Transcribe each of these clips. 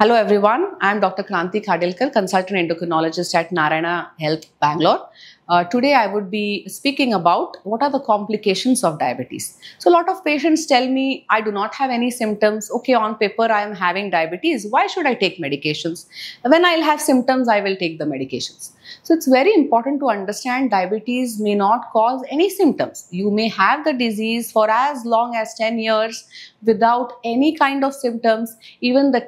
Hello everyone, I am Dr. Kranti Khadilkar, consultant endocrinologist at Narayana Health Bangalore. Uh, today I would be speaking about what are the complications of diabetes. So a lot of patients tell me I do not have any symptoms. Okay, on paper I am having diabetes. Why should I take medications? When I'll have symptoms, I will take the medications. So it's very important to understand diabetes may not cause any symptoms. You may have the disease for as long as 10 years without any kind of symptoms. Even the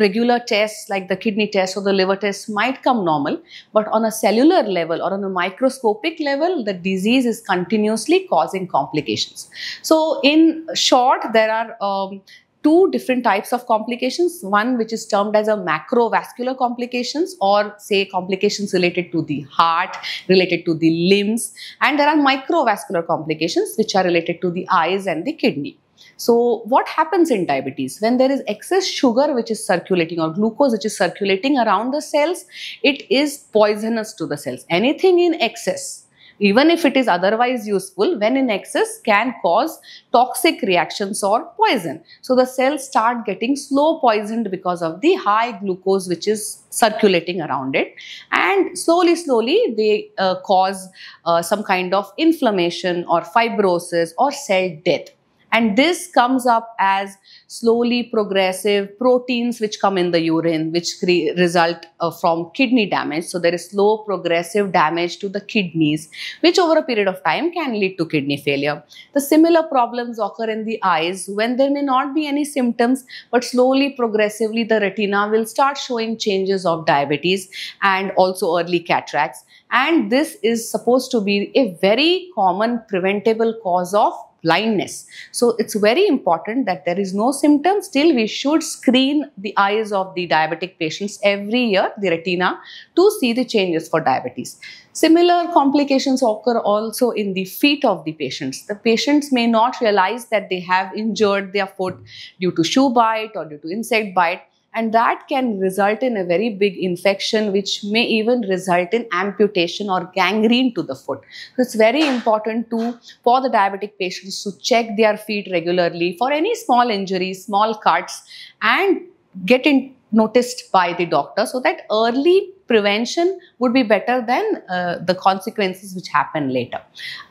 regular tests like the kidney test or the liver test might come normal, but on a cellular level or on a micro microscopic level, the disease is continuously causing complications. So in short, there are um, two different types of complications one which is termed as a macrovascular complications or say complications related to the heart related to the limbs and there are microvascular complications which are related to the eyes and the kidney so, what happens in diabetes? When there is excess sugar which is circulating or glucose which is circulating around the cells, it is poisonous to the cells. Anything in excess even if it is otherwise useful, when in excess can cause toxic reactions or poison. So the cells start getting slow poisoned because of the high glucose which is circulating around it and slowly slowly they uh, cause uh, some kind of inflammation or fibrosis or cell death. And this comes up as slowly progressive proteins which come in the urine, which result uh, from kidney damage. So there is slow progressive damage to the kidneys, which over a period of time can lead to kidney failure. The similar problems occur in the eyes when there may not be any symptoms, but slowly progressively the retina will start showing changes of diabetes and also early cataracts. And this is supposed to be a very common preventable cause of blindness. So it's very important that there is no symptom. Still, we should screen the eyes of the diabetic patients every year, the retina, to see the changes for diabetes. Similar complications occur also in the feet of the patients. The patients may not realize that they have injured their foot due to shoe bite or due to insect bite and that can result in a very big infection which may even result in amputation or gangrene to the foot so it's very important to for the diabetic patients to check their feet regularly for any small injuries small cuts and get in noticed by the doctor so that early prevention would be better than uh, the consequences which happen later.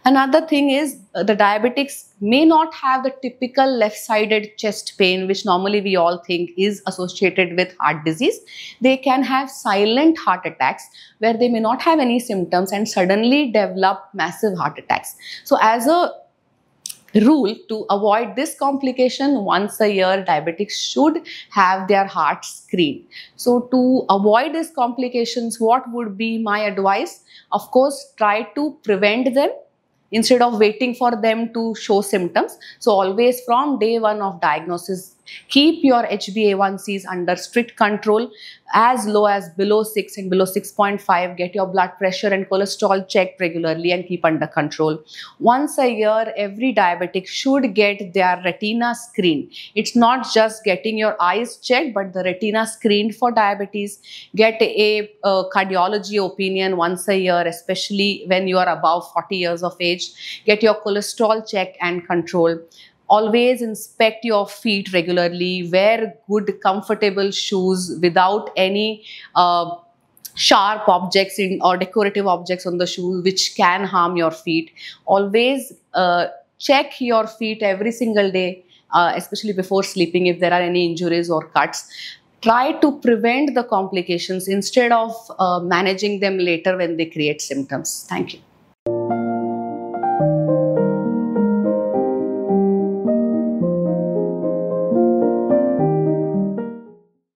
Another thing is uh, the diabetics may not have the typical left-sided chest pain which normally we all think is associated with heart disease. They can have silent heart attacks where they may not have any symptoms and suddenly develop massive heart attacks. So as a rule to avoid this complication once a year diabetics should have their heart screened so to avoid these complications what would be my advice of course try to prevent them instead of waiting for them to show symptoms so always from day one of diagnosis Keep your HbA1cs under strict control as low as below 6 and below 6.5. Get your blood pressure and cholesterol checked regularly and keep under control. Once a year, every diabetic should get their retina screened. It's not just getting your eyes checked, but the retina screened for diabetes. Get a, a cardiology opinion once a year, especially when you are above 40 years of age. Get your cholesterol checked and controlled always inspect your feet regularly wear good comfortable shoes without any uh, sharp objects in, or decorative objects on the shoe which can harm your feet always uh, check your feet every single day uh, especially before sleeping if there are any injuries or cuts try to prevent the complications instead of uh, managing them later when they create symptoms thank you